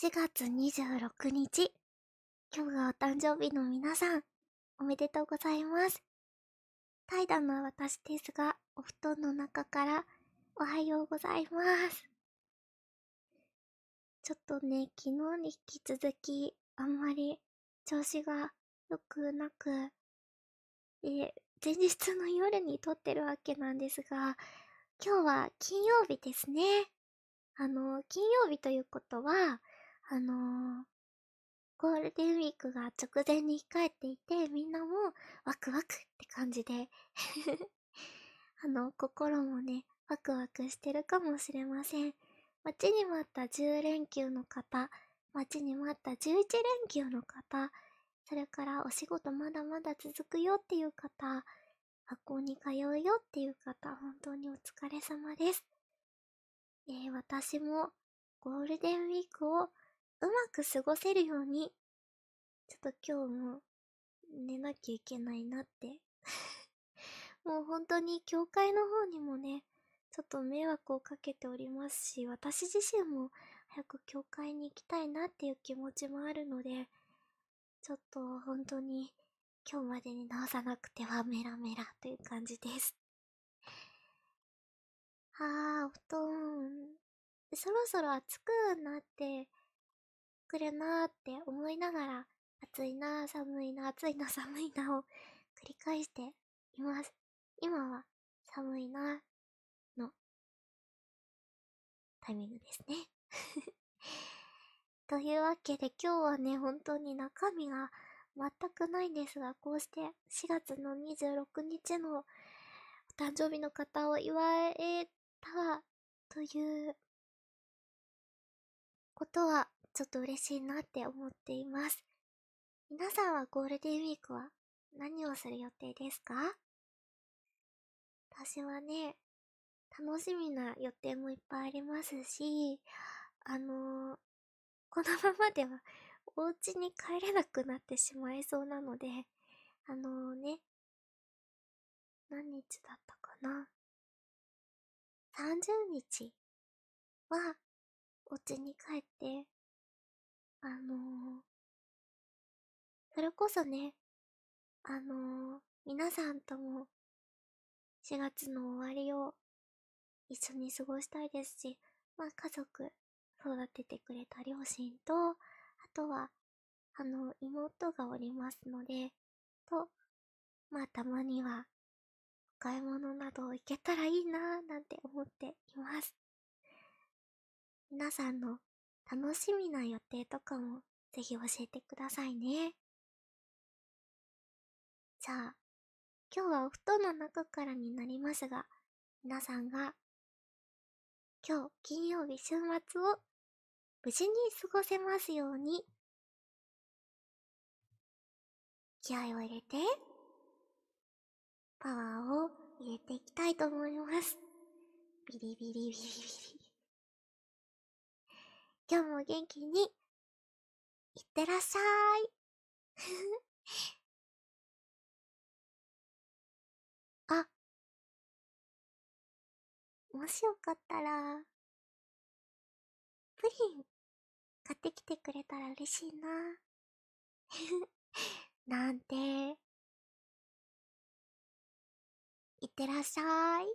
4月26日、今日がお誕生日の皆さん、おめでとうございます。怠惰な私ですが、お布団の中からおはようございます。ちょっとね、昨日に引き続き、あんまり調子が良くなく、で、前日の夜に撮ってるわけなんですが、今日は金曜日ですね。あの、金曜日ということは、あのー、ゴールデンウィークが直前に控えていて、みんなもワクワクって感じで あの、心もね、ワクワクしてるかもしれません。待ちに待った10連休の方、待ちに待った11連休の方、それからお仕事まだまだ続くよっていう方、学校に通うよっていう方、本当にお疲れ様です。えー、私もゴールデンウィークをうまく過ごせるように、ちょっと今日も寝なきゃいけないなって もう本当に教会の方にもね、ちょっと迷惑をかけておりますし、私自身も早く教会に行きたいなっていう気持ちもあるので、ちょっと本当に今日までに直さなくてはメラメラという感じです。あー、お布団、そろそろ暑くなって来るなーって思いながら暑いなー寒いな暑いな寒いなを 繰り返しています今は寒いなのタイミングですね というわけで今日はね本当に中身が全くないんですがこうして4月の26日のお誕生日の方を祝えたということはちょっと嬉しいなって思っています。皆さんはゴールデンウィークは何をする予定ですか私はね、楽しみな予定もいっぱいありますし、あのー、このままでは お家に帰れなくなってしまいそうなので、あのー、ね、何日だったかな ?30 日はお家に帰ってあのー、それこそね、あのー、皆さんとも4月の終わりを一緒に過ごしたいですし、まあ家族育ててくれた両親と、あとは、あの、妹がおりますので、と、まあたまには、お買い物など行けたらいいなぁなんて思っています。皆さんの楽しみな予定とかもぜひ教えてくださいね。じゃあ、今日はお布団の中からになりますが、皆さんが今日金曜日週末を無事に過ごせますように気合を入れてパワーを入れていきたいと思います。ビリビリビリビリ。今日も元気に、いってらっしゃい。あ、もしよかったら、プリン買ってきてくれたら嬉しいな。なんて。いってらっしゃい。